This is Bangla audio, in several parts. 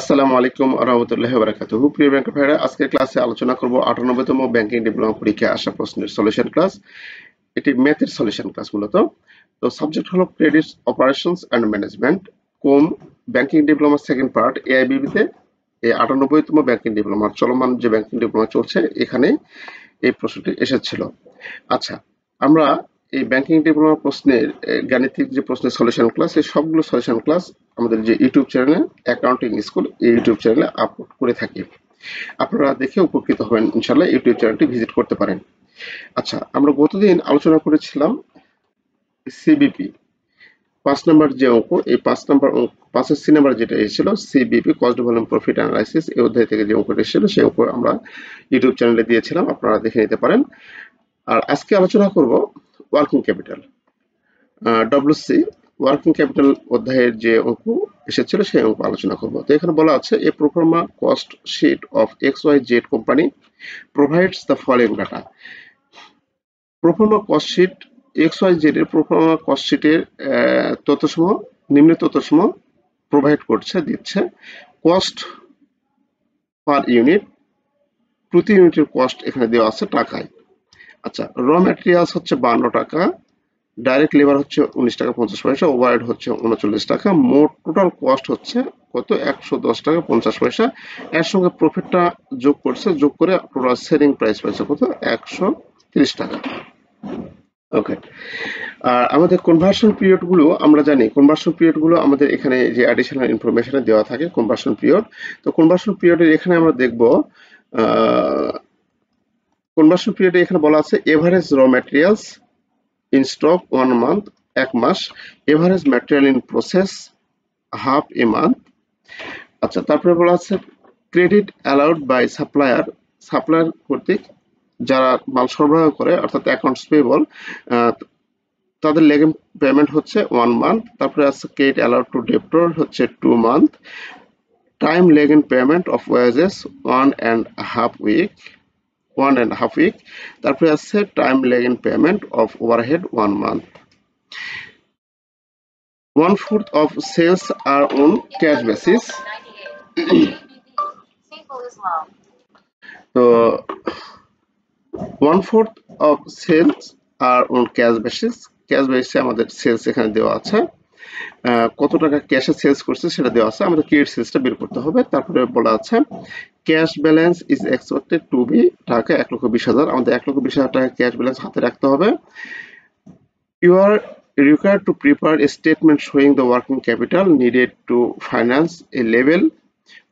আসসালামু আলাইকুম রহমতুল্লাহ বারাকাতুহু প্রিয় ব্যাংক ভাইরা আজকে ক্লাসে আলোচনা করব আটানব্বইতম ব্যাংকিং ডিপ্লোমা পরীক্ষায় আসা প্রশ্নের সলিউশন ক্লাস এটি ম্যাথের সলিউশন ক্লাস মূলত তো সাবজেক্ট হলো ক্রেডিট অপারেশনস অ্যান্ড ম্যানেজমেন্ট কোম ব্যাংকিং ডিপ্লোমা সেকেন্ড পার্ট এআইবিবিতে এই আটানব্বইতম ব্যাংকিং ডিপ্লোমা চলমান যে ব্যাংকিং ডিপ্লোমা চলছে এখানে এই প্রশ্নটি এসেছিল আচ্ছা আমরা এই ব্যাংকিং ডিপ্লোমা প্রশ্নের গাণিতিক যে প্রশ্নের সলিউশন ক্লাস এই সবগুলো সলিউশন ক্লাস আমাদের যে ইউটিউব চ্যানেলে অ্যাকাউন্টিং স্কুল এই ইউটিউব চ্যানেলে আপলোড করে থাকি আপনারা দেখে উপকৃত হবেন ইনশাল্লাহ ইউটিউব চ্যানেলটি ভিজিট করতে পারেন আচ্ছা আমরা গতদিন আলোচনা করেছিলাম সিবিপি পাঁচ নম্বর যে অঙ্ক এই পাঁচ নম্বর পাঁচের সি নাম্বার যেটা এসেছিল CVP cost volume profit analysis এই অধ্যায় থেকে যে অঙ্কটা এসেছিল সেই অঙ্ক আমরা ইউটিউব চ্যানেলে দিয়েছিলাম আপনারা দেখে নিতে পারেন আর আজকে আলোচনা করব working capital WC working capital অধ্যায়ের যে অঙ্ক এসেছিল সেই অঙ্ক আলোচনা করব তো এখানে বলা আছে a proforma cost sheet of X Y Z company provides the following data proforma cost sheet X Y Z এর প্রোফর্মা কস্ট শিটের তথ্যসমূহ নিম্ন তথ্যসমূহ প্রোভাইড করছে দিচ্ছে কস্ট পার ইউনিট প্রতি ইউনিটের কস্ট এখানে দেওয়া আছে টাকায় আচ্ছা র ম্যাটেরিয়ালস হচ্ছে বান্ন টাকা ডাইরেক্ট লেবার হচ্ছে উনিশ টাকা পঞ্চাশ পয়সা ওভারহেড হচ্ছে উনচল্লিশ টাকা মোট টোটাল কস্ট হচ্ছে কত একশো দশ টাকা পঞ্চাশ পয়সা এর সঙ্গে প্রফিটটা যোগ করছে যোগ করে টোটাল সেলিং প্রাইস পাইছে কত একশো তিরিশ টাকা ওকে আর আমাদের কনভার্সন পিরিয়ডগুলো আমরা জানি কনভার্সন পিরিয়ডগুলো আমাদের এখানে যে অ্যাডিশনাল ইনফরমেশনে দেওয়া থাকে কনভার্সন পিরিয়ড তো কনভার্সন পিরিয়ডের এখানে আমরা দেখব কনভার্সন পিরিয়ডে এখানে বলা আছে এভারেজ র ম্যাটেরিয়ালস stock one month এক মাস average material in process half a month আচ্ছা তারপরে বলা আছে credit allowed by supplier supplier কর্তৃক যারা মাল সরবরাহ করে অর্থাৎ অ্যাকাউন্টস পেবল তাদের লেগে পেমেন্ট হচ্ছে ওয়ান মান্থ তারপরে আছে ক্রেডিট অ্যালাউড টু ডেপ্টর হচ্ছে two month time lag in payment of wages one and half week one and a half week therefore a set time lag in payment of overhead one month one fourth of sales are on cash basis so one fourth of sales are on cash basis cash basis আমাদের sales এখানে দেওয়া আছে কত টাকা ক্যাশে সেলস করছে সেটা দেওয়া আছে আমাদের ক্রেডিট সেলসটা বের করতে হবে তারপরে বলা আছে cash balance is expected to be টাকা এক লক্ষ বিশ হাজার আমাদের এক লক্ষ বিশ হাজার টাকা ক্যাশ ব্যালেন্স হাতে রাখতে হবে you are required to prepare statement showing the working capital needed to finance a level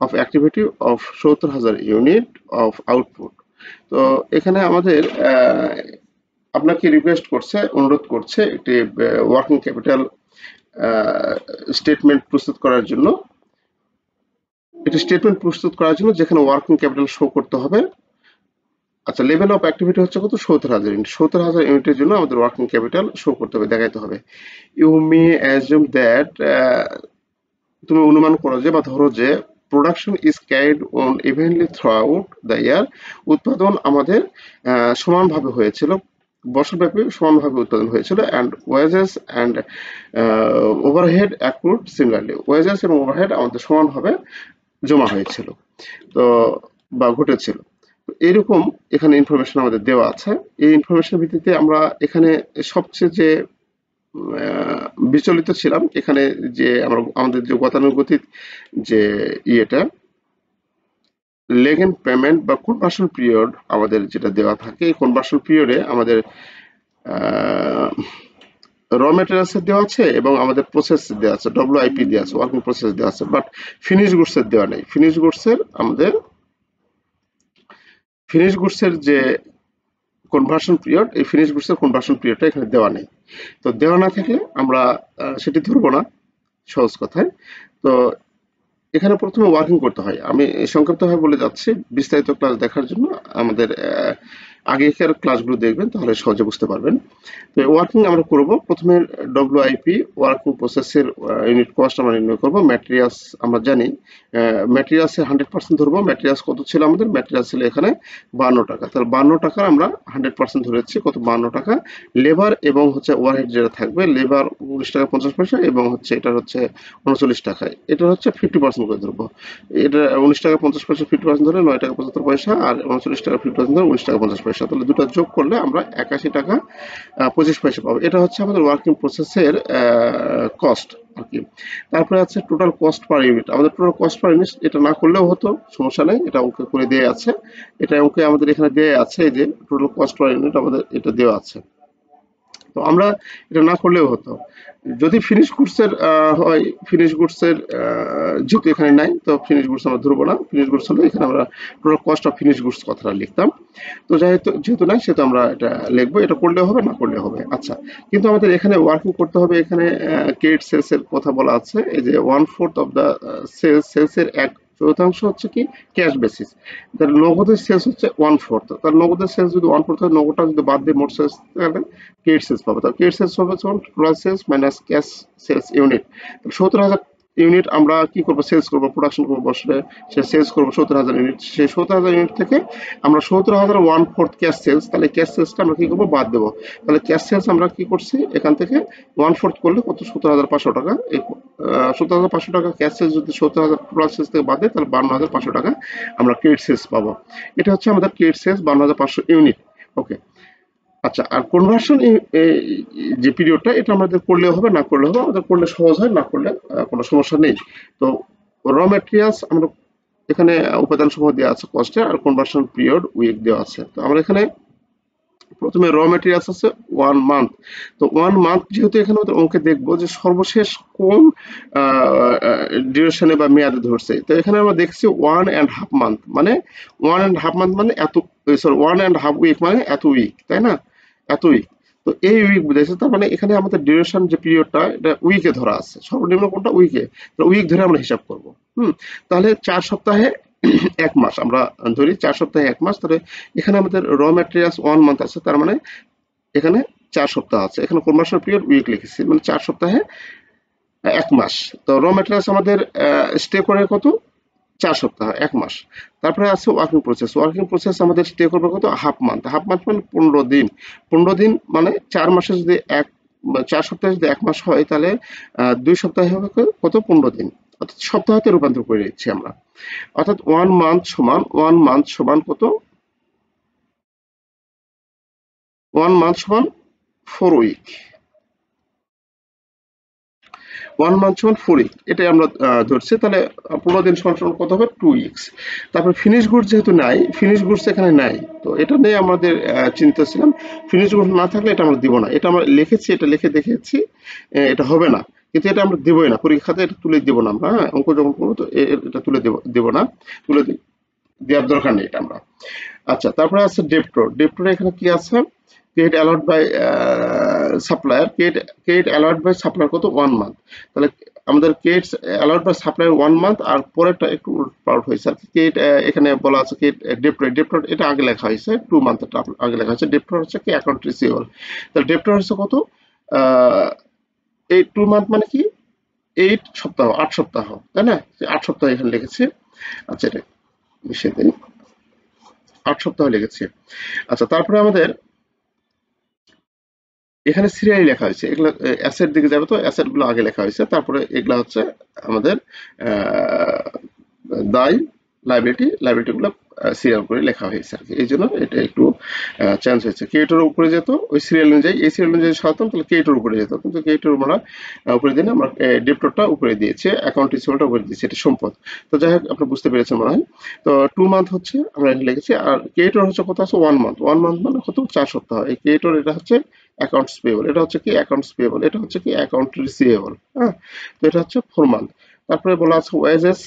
of activity of সত্তর হাজার ইউনিট অফ আউটপুট তো এখানে আমাদের আপনাকে রিকোয়েস্ট করছে অনুরোধ করছে একটি ওয়ার্কিং ক্যাপিটাল স্টেটমেন্ট প্রস্তুত করার জন্য একটি স্টেটমেন্ট প্রস্তুত করার জন্য যেখানে ওয়ার্কিং ক্যাপিটাল শো করতে হবে আচ্ছা লেভেল অফ অ্যাক্টিভিটি হচ্ছে কত সত্তর হাজার ইউনিট সত্তর হাজার ইউনিটের জন্য আমাদের ওয়ার্কিং ক্যাপিটাল শো করতে হবে দেখাইতে হবে ইউ মে অ্যাজুম দ্যাট তুমি অনুমান করো যে বা ধরো যে production is carried on evenly throughout the year উৎপাদন আমাদের সমানভাবে হয়েছিল বছরব্যাপী সমানভাবে উৎপাদন হয়েছিল and wages and overhead accrued similarly ওয়েজেস এবং ওভারহেড আমাদের সমানভাবে জমা হয়েছিল তো বা ঘটেছিল এরকম এখানে ইনফরমেশন আমাদের দেওয়া আছে এই ইনফরমেশনের ভিত্তিতে আমরা এখানে সবচেয়ে যে বিচলিত ছিলাম এখানে যে আমরা আমাদের যে গতানুগতিক যে ইয়েটা লেগেন পেমেন্ট বা কনভার্সন পিরিয়ড আমাদের যেটা দেওয়া থাকে এই কনভার্সন পিরিয়ডে আমাদের র মেটেরিয়ালসের দেওয়া আছে এবং আমাদের প্রসেস দেওয়া আছে ডব্লিউ আইপি দেওয়া আছে ওয়ার্কিং প্রসেস দেওয়া আছে বাট ফিনিশ গুডসের দেওয়া নেই ফিনিশ গুডসের আমাদের ফিনিশ গুডসের যে কনভার্সন পিরিয়ড এই ফিনিশ গুডসের কনভার্সন পিরিয়ডটা এখানে দেওয়া নেই তো দেওয়া না থাকলে আমরা সেটি ধরবো না সহজ কথায় তো এখানে প্রথমে ওয়ার্কিং করতে হয় আমি সংক্ষিপ্তভাবে বলে যাচ্ছি বিস্তারিত ক্লাস দেখার জন্য আমাদের আগেকার ক্লাসগুলো দেখবেন তাহলে সহজে বুঝতে পারবেন তো ওয়ার্কিং আমরা করব প্রথমে ডব্লিউআইপি ওয়ার্কিং প্রসেসের ইউনিট কস্ট আমরা নির্ণয় করবো ম্যাটেরিয়ালস আমরা জানি ম্যাটেরিয়ালসে হান্ড্রেড পার্সেন্ট ধরবো ম্যাটেরিয়ালস কত ছিল আমাদের ম্যাটেরিয়ালস ছিল এখানে বান্ন টাকা তাহলে বান্ন টাকার আমরা হান্ড্রেড পার্সেন্ট ধরেছি কত বান্ন টাকা লেবার এবং হচ্ছে ওয়ারহেড যেটা থাকবে লেবার উনিশ টাকা পঞ্চাশ পয়সা এবং হচ্ছে এটা হচ্ছে উনচল্লিশ টাকায় এটা হচ্ছে ফিফটি পার্সেন্ট করে ধরবো এটা উনিশ টাকা পঞ্চাশ পয়সা ফিফটি পার্সেন্ট ধরে নয় টাকা পঁচাত্তর পয়সা আর উনচল্লিশ টাকা ফিফটি পার্সেন্ট ধরে উনিশ টাকা পঞ্চাশ পয়সা পয়সা তাহলে দুটো যোগ করলে আমরা একাশি টাকা পঁচিশ পয়সা পাবো এটা হচ্ছে আমাদের ওয়ার্কিং প্রসেসের কস্ট আর কি তারপরে আছে টোটাল কস্ট পার ইউনিট আমাদের টোটাল কস্ট পার ইউনিট এটা না করলেও হতো সমস্যা নেই এটা অঙ্কে করে দেওয়া আছে এটা অঙ্কে আমাদের এখানে দেওয়া আছে যে টোটাল কস্ট পার ইউনিট আমাদের এটা দেওয়া আছে তো আমরা এটা না করলেও হতো যদি ফিনিশ গুডসের হয় ফিনিশ গুডসের যেহেতু এখানে নাই তো ফিনিশ গুডস আমরা ধরবো না ফিনিশ গুডস হলে এখানে আমরা total cost of finish goods কথাটা লিখতাম তো যেহেতু যেহেতু নাই সেহেতু আমরা এটা লিখবো এটা করলে হবে না করলে হবে আচ্ছা কিন্তু আমাদের এখানে ওয়ার্কিং করতে হবে এখানে ক্রেডিট সেলসের কথা বলা আছে এই যে one fourth of the sales সেলসের এক চতুর্থাংশ হচ্ছে কি ক্যাশ বেসিস তার নগদের সেলস হচ্ছে ওয়ান ফোর্থ তার নগদের সেলস যদি ওয়ান ফোর্থ হয় নগদটা যদি বাদ দিয়ে মোট সেলস তাহলে ক্রেডিট সেলস পাবে তার ক্রেডিট সেলস হবে যখন total sales minus cash sales unit সত্তর হাজার ইউনিট আমরা কি করবো সেলস করবো প্রোডাকশন করবো বছরে সে সেলস করবো সত্তর হাজার ইউনিট সেই সত্তর হাজার ইউনিট থেকে আমরা সত্তর হাজার ওয়ান ফোর্থ ক্যাশ সেলস তাহলে ক্যাশ সেলসটা আমরা কী করব বাদ দেবো তাহলে ক্যাশ সেলস আমরা কী করছি এখান থেকে ওয়ান ফোর্থ করলে কত সত্তর হাজার পাঁচশো টাকা এই সত্তর হাজার পাঁচশো টাকা ক্যাশ সেলস যদি সত্তর হাজার প্রোডাক্ট সেলস থেকে বাদ দেয় তাহলে বান্ন হাজার পাঁচশো টাকা আমরা ক্রেডিট সেলস পাবো এটা হচ্ছে আমাদের ক্রেডিট সেলস বান্ন হাজার পাঁচশো ইউনিট ওকে আচ্ছা আর কনভার্সন যে পিরিয়ডটা এটা আমাদের করলে হবে না করলে হবে আমাদের করলে সহজ হয় না করলে কোনো সমস্যা নেই তো র ম্যাটেরিয়ালস আমরা এখানে উপাদান সমূহ দেওয়া আছে কস্টে আর কনভার্সন পিরিয়ড উইক দেওয়া আছে তো আমরা এখানে প্রথমে র ম্যাটেরিয়ালস আছে ওয়ান মান্থ তো ওয়ান মান্থ যেহেতু এখানে আমাদের অঙ্কে দেখবো যে সর্বশেষ কোন ডিউরেশনে বা মেয়াদে ধরছে তো এখানে আমরা দেখছি ওয়ান অ্যান্ড হাফ মান্থ মানে ওয়ান অ্যান্ড হাফ মান্থ মানে এত sorry one and half week মানে এত উইক তাই না এত উইক তো এই উইক বুঝাইছে তার মানে এখানে আমাদের ডিউরেশন যে পিরিয়ডটা এটা উইকে ধরা আছে সর্বনিম্ন কোনটা উইকে উইক ধরে আমরা হিসাব করব হুম তাহলে চার সপ্তাহে এক মাস আমরা ধরি চার সপ্তাহে এক মাস তাহলে এখানে আমাদের র ম্যাটেরিয়ালস ওয়ান মান্থ আছে তার মানে এখানে চার সপ্তাহ আছে এখানে কনভার্সন পিরিয়ড উইক লিখেছি মানে চার সপ্তাহে এক মাস তো র ম্যাটেরিয়ালস আমাদের স্টে করে কত চার সপ্তাহ এক মাস তারপরে আছে ওয়ার্কিং প্রসেস ওয়ার্কিং প্রসেস আমাদের স্টে করবে কত হাফ মান্থ হাফ মান্থ মানে পনেরো দিন পনেরো দিন মানে চার মাসে যদি এক চার সপ্তাহে যদি এক মাস হয় তাহলে দুই সপ্তাহে হবে কত পনেরো দিন অর্থাৎ সপ্তাহতে রূপান্তর করে নিচ্ছি আমরা অর্থাৎ ওয়ান মান্থ সমান ওয়ান মান্থ সমান কত ওয়ান মান্থ সমান ফোর উইক ওয়ান মান্থ সমান ফোর এক্স এটাই আমরা ধরছি তাহলে পনেরো দিন সমান সমান কত হবে টু এক্স তারপর ফিনিশ গুডস যেহেতু নাই ফিনিশ গুডস এখানে নাই তো এটা নিয়ে আমাদের চিন্তা ছিলাম ফিনিশ গুড না থাকলে এটা আমরা দিব না এটা আমরা লিখেছি এটা লিখে দেখেছি এটা হবে না কিন্তু এটা আমরা দিবই না পরীক্ষাতে এটা তুলে দেবো না আমরা হ্যাঁ অঙ্ক যখন করবো তো এটা তুলে দেবো দেবো না তুলে দেওয়ার দরকার নেই এটা আমরা আচ্ছা তারপরে আছে ডেপ্টোর ডেপ্টোর এখানে কি আছে credit allowed by supplier credit credit allowed by supplier কত ওয়ান মান্থ তাহলে আমাদের credit allowed by supplier one month আর পরেরটা একটু পাউট হয়েছে আর ক্রেডিট uh, এখানে বলা আছে ক্রেডিট ডেপ্টর ডেপ্টর এটা আগে লেখা হয়েছে টু মান্থটা আগে লেখা হয়েছে ডেপ্টর হচ্ছে কি অ্যাকাউন্ট রিসিভেবল তাহলে ডেপ্টর হচ্ছে কত এই টু মান্থ মানে কি এইট সপ্তাহ আট সপ্তাহ তাই না আট সপ্তাহ এখানে লিখেছে আচ্ছা এটা মিশে দিই আট সপ্তাহ লেগেছে আচ্ছা তারপরে আমাদের এখানে সিরিয়ালি লেখা হয়েছে এগুলো অ্যাসেট দিকে যাবে তো অ্যাসেটগুলো আগে লেখা হয়েছে তারপরে এগুলো হচ্ছে আমাদের দায় লাইব্রেরিটি লাইব্রেরিটিগুলো সিরিয়াল করে লেখা হয়েছে আর কি এই জন্য এটা একটু চেঞ্জ হয়েছে কেটোর উপরে যেত ওই সিরিয়াল অনুযায়ী এই সিরিয়াল অনুযায়ী সাধারণ তাহলে কেটোর উপরে যেত কিন্তু কেটোর আমরা উপরে দিন আমরা ডেপ্টরটা উপরে দিয়েছি অ্যাকাউন্ট রিসিভারটা উপরে দিয়েছি এটা সম্পদ তো যাই হোক আপনি বুঝতে পেরেছেন মনে হয় তো টু মান্থ হচ্ছে আমরা এখানে লিখেছি আর কেটোর হচ্ছে কত আছে ওয়ান মান্থ ওয়ান মান্থ মানে কত চার সপ্তাহ এই কেটোর এটা হচ্ছে অ্যাকাউন্টস পেয়েবল এটা হচ্ছে কি অ্যাকাউন্টস পেয়েবল এটা হচ্ছে কি অ্যাকাউন্ট রিসিভেবল হ্যাঁ তো এটা হচ্ছে ফোর মান্থ তারপরে বলা আছে ওয়েজেস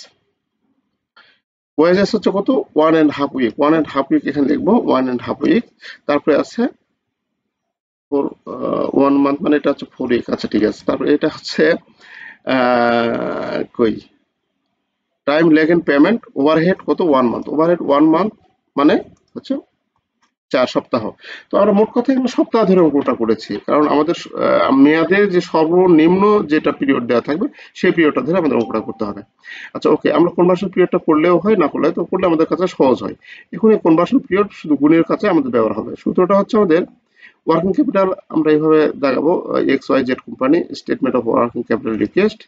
ওয়েজেস হচ্ছে কত one and half week one and half week এখানে লিখবো ওয়ান অ্যান্ড হাফ উইক তারপরে আছে ফোর ওয়ান মান্থ মানে এটা হচ্ছে ফোর উইক আচ্ছা ঠিক আছে তারপরে এটা হচ্ছে কই time lag in payment overhead কত one month overhead one month মানে হচ্ছে চার সপ্তাহ তো আমরা মোট কথা এখানে সপ্তাহ ধরে অঙ্কটা করেছি কারণ আমাদের মেয়াদের যে সর্বনিম্ন যেটা পিরিয়ড দেওয়া থাকবে সেই পিরিয়ডটা ধরে আমাদের অঙ্কটা করতে হবে আচ্ছা ওকে আমরা কনভার্সন পিরিয়ডটা করলেও হয় না করলে তো করলে আমাদের কাছে সহজ হয় এখন এই কনভার্সন পিরিয়ড শুধু গুণের কাছে আমাদের ব্যবহার হবে সূত্রটা হচ্ছে আমাদের ওয়ার্কিং ক্যাপিটাল আমরা এইভাবে দেখাবো X Y Z company statement of working capital request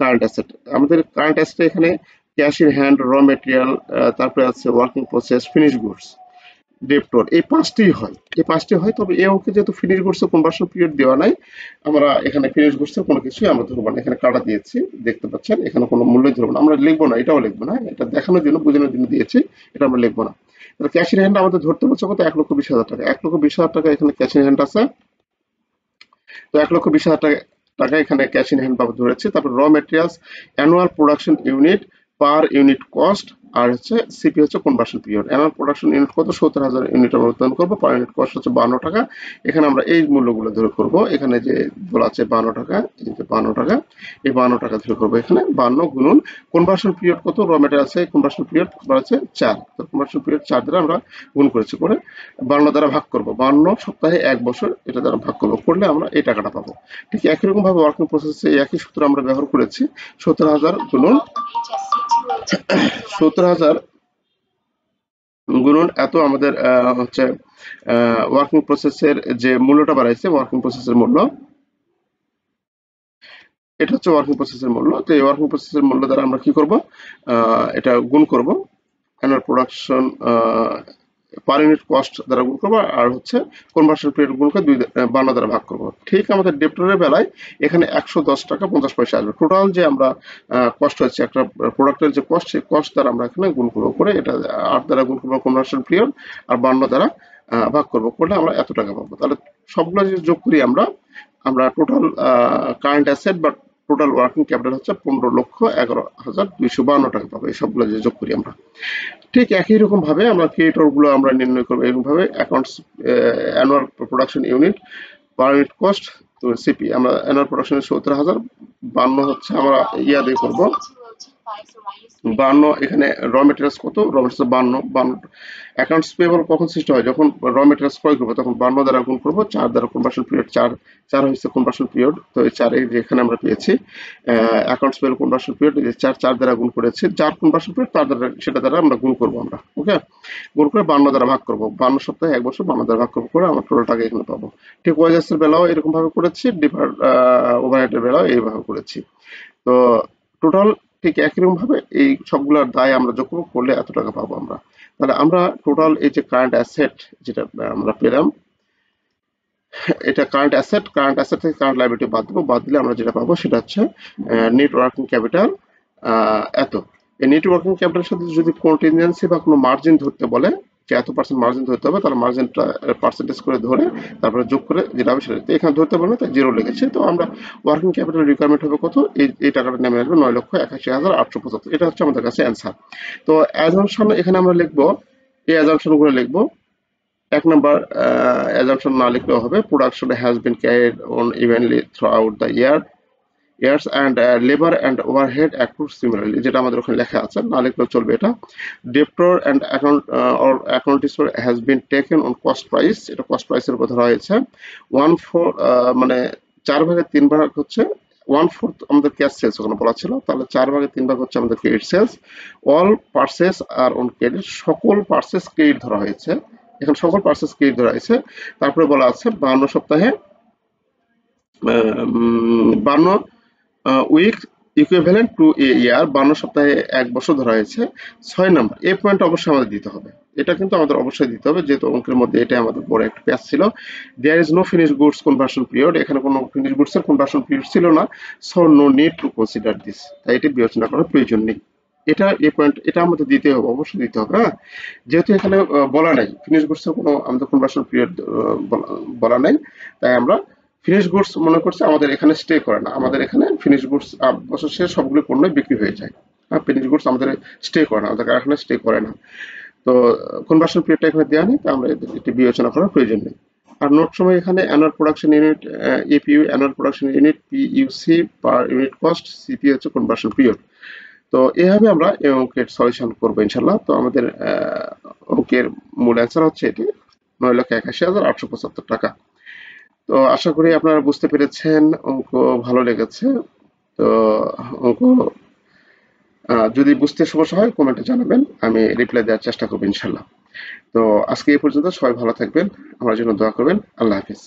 current asset আমাদের কারেন্ট অ্যাসেট এখানে cash in hand raw material তারপরে আছে working process finish goods debtor এই পাঁচটি হয় এই পাঁচটি হয় তবে এ যেহেতু ফিনিশ করছে কনভার্সন পিরিয়ড দেওয়া নাই আমরা এখানে ফিনিশ করছে কোনো কিছুই আমরা ধরবো না এখানে কাটা দিয়েছি দেখতে পাচ্ছেন এখানে কোনো মূল্যই ধরবো না আমরা লিখবো না এটাও লিখবো না এটা দেখানোর জন্য বোঝানোর জন্য দিয়েছি এটা আমরা লিখবো না ক্যাশ ইন হ্যান্ড আমাদের ধরতে পারছে কত এক লক্ষ বিশ হাজার টাকা এক লক্ষ বিশ হাজার টাকা এখানে ক্যাশ ইন হ্যান্ড আছে তো এক লক্ষ বিশ হাজার টাকা টাকা এখানে ক্যাশ ইন হ্যান্ড বাবদ ধরেছে তারপর raw materials annual production unit per unit cost আর হচ্ছে সিপি হচ্ছে কনভার্সন পিরিয়ড এমন প্রোডাকশন ইউনিট কত সত্তর হাজার ইউনিট আমরা উৎপাদন করবো পার ইউনিট কস্ট হচ্ছে বান্ন টাকা এখানে আমরা এই মূল্যগুলো ধরে করব এখানে যে বলা আছে বান্ন টাকা এই যে বান্ন টাকা এই বান্ন টাকা ধরে করবো এখানে বান্ন গুণন কনভার্সন পিরিয়ড কত র মেটেরিয়াল আছে কনভার্সন পিরিয়ড করা আছে চার তো কনভার্সন পিরিয়ড চার দ্বারা আমরা গুণ করেছি করে বান্ন দ্বারা ভাগ করব বান্ন সপ্তাহে এক বছর এটা দ্বারা ভাগ করবো করলে আমরা এই টাকাটা পাবো ঠিক একই রকমভাবে ওয়ার্কিং প্রসেসে একই সূত্র আমরা ব্যবহার করেছি সত্তর হাজার গুণন সত্তর হাজার গুণন এত আমাদের হচ্ছে ওয়ার্কিং প্রসেসের যে মূল্যটা বাড়াইছে ওয়ার্কিং প্রসেসের মূল্য এটা হচ্ছে ওয়ার্কিং প্রসেসের মূল্য তো এই ওয়ার্কিং প্রসেসের মূল্য দ্বারা আমরা কি করব এটা গুণ করব annual production per unit cost দ্বারা গুণ করবো আর হচ্ছে কনভার্সন পিরিয়ডগুলোকে দুই বান্ন দ্বারা ভাগ করবো ঠিক আমাদের ডেপ্টরের বেলায় এখানে একশো দশ টাকা পঞ্চাশ পয়সা আসবে টোটাল যে আমরা কষ্ট হচ্ছে একটা প্রোডাক্টের যে কস্ট সেই কস্ট দ্বারা আমরা এখানে গুণ করবো করে এটা আট দ্বারা গুণ করবো কনভার্সন পিরিয়ড আর বান্ন দ্বারা ভাগ করবো করলে আমরা এত টাকা পাবো তাহলে সবগুলো যদি যোগ করি আমরা আমরা টোটাল কারেন্ট অ্যাসেট বা টোটাল ওয়ার্কিং ক্যাপিটাল হচ্ছে পনেরো লক্ষ এগারো হাজার দুইশো বান্ন টাকা পাবো এই সবগুলো যে যোগ করি আমরা ঠিক একই রকম ভাবে আমরা গুলো আমরা নির্ণয় করবো ভাবে accounts annual production unit per unit cost তো সিপি আমরা অ্যানুয়াল প্রোডাকশন সত্তর হাজার বান্ন হচ্ছে আমরা ইয়া দিয়ে করবো বান্ন এখানে র মেটেরিয়ালস কত র মেটেরিয়ালস বান্ন বান্ন অ্যাকাউন্টস পেয়েবল কখন সৃষ্টি হয় যখন র মেটেরিয়ালস ক্রয় করবো তখন বান্ন দ্বারা গুণ করবো চার দ্বারা কনভার্সন পিরিয়ড চার চার হচ্ছে কনভার্সন পিরিয়ড তো এই চারে এখানে আমরা পেয়েছি অ্যাকাউন্টস পেয়েবল কনভার্সন পিরিয়ড যে চার চার দ্বারা গুণ করেছে যার কনভার্সন পিরিয়ড তার দ্বারা সেটা দ্বারা আমরা গুণ করবো আমরা ওকে গুণ করে বান্ন দ্বারা ভাগ করবো বান্ন সপ্তাহে এক বছর বান্ন দ্বারা ভাগ করবো করে আমরা টোটালটাকে এখানে পাবো ঠিক ওয়াইজাসের বেলাও এরকমভাবে করেছি ডিফার ওভারহেডের বেলাও এইভাবে করেছি তো টোটাল ঠিক একইরকম ভাবে এই সবগুলোর দায় আমরা যোগ করলে এত টাকা পাবো আমরা তাহলে আমরা টোটাল এই যে কারেন্ট অ্যাসেট যেটা আমরা পেলাম এটা কারেন্ট অ্যাসেট কারেন্ট অ্যাসেট থেকে কারেন্ট লাইব্রেটি বাদ দেবো বাদ দিলে আমরা যেটা পাবো সেটা হচ্ছে নেট ওয়ার্কিং ক্যাপিটাল এত এই নেটওয়ার্কিং ক্যাপিটাল ক্যাপিটালের সাথে যদি কন্টিনজেন্সি বা কোনো মার্জিন ধরতে বলে যে এত পার্সেন্ট মার্জিন ধরতে হবে তাহলে মার্জিনটা পার্সেন্টেজ করে ধরে তারপরে যোগ করে যেটা হবে সেটা এখানে ধরতে পারবে না তাই জিরো লেগেছে তো আমরা ওয়ার্কিং ক্যাপিটাল রিকোয়ারমেন্ট হবে কত এই এই টাকাটা নেমে আসবে নয় লক্ষ একাশি হাজার আটশো পঁচাত্তর এটা হচ্ছে আমাদের কাছে অ্যান্সার তো অ্যাজামশন এখানে আমরা লিখবো এই অ্যাজামশনগুলো লিখবো এক নম্বর অ্যাজামশন না লিখলেও হবে production has been carried on evenly throughout the year years and labour and overhead accrued similarly যেটা আমাদের ওখানে লেখা আছে না লিখলেও চলবে এটা debtor and account or account has been taken on cost price এটা কস্ট প্রাইসের উপর ধরা হয়েছে ওয়ান ফোর uh, মানে চার ভাগের তিন ভাগ হচ্ছে ওয়ান ফোর্থ আমাদের ক্যাশ সেলস ওখানে বলা ছিল তাহলে চার ভাগে তিন ভাগ হচ্ছে আমাদের credit sales all purchases are on credit সকল পার্সেস ক্রেডিট ধরা হয়েছে এখানে সকল পার্সেস ক্রেডিট ধরা হয়েছে তারপরে বলা আছে বান্ন সপ্তাহে বান্ন week equivalent to a year বান্ন সপ্তাহে এক বছর ধরা হয়েছে ছয় নাম্বার এই পয়েন্ট অবশ্যই আমাদের দিতে হবে এটা কিন্তু আমাদের অবশ্যই দিতে হবে যেহেতু অঙ্কের মধ্যে এটা আমাদের বড় একটা প্যাচ ছিল there is no finish goods conversion period এখানে কোনো ফিনিশ গুডসের কনভার্সন পিরিয়ড ছিল না so no need to consider this তাই এটি বিবেচনা করার প্রয়োজন নেই এটা এই পয়েন্ট এটা আমাদের দিতে হবে অবশ্যই দিতে হবে হ্যাঁ যেহেতু এখানে বলা নাই ফিনিশ গুডসের কোনো আমাদের কনভার্সন পিরিয়ড বলা নাই তাই আমরা ফিনিশ গুডস মনে করছে আমাদের এখানে স্টে করে না আমাদের এখানে ফিনিশ গুডস বছর শেষ সবগুলো পণ্য বিক্রি হয়ে যায় হ্যাঁ ফিনিশ গুডস আমাদের স্টে করে না আমাদের কারখানায় স্টে করে না তো কনভার্সন পিরিয়ডটা এখানে দেওয়া নেই তা আমরা এটি বিবেচনা করার প্রয়োজন নেই আর নোট সময় এখানে annual production unit APU annual production unit PUC per unit cost CP হচ্ছে কনভার্সন পিরিয়ড তো এইভাবে আমরা এই অঙ্কের সলিউশন করবো ইনশাল্লাহ তো আমাদের অঙ্কের মূল অ্যান্সার হচ্ছে এটি নয় লক্ষ একাশি হাজার আটশো পঁচাত্তর টাকা তো আশা করি আপনারা বুঝতে পেরেছেন অঙ্ক ভালো লেগেছে তো অঙ্ক যদি বুঝতে সমস্যা হয় কমেন্টে জানাবেন আমি রিপ্লাই দেওয়ার চেষ্টা করবো ইনশাল্লাহ তো আজকে এই পর্যন্ত সবাই ভালো থাকবেন আমার জন্য দোয়া করবেন আল্লাহ হাফিজ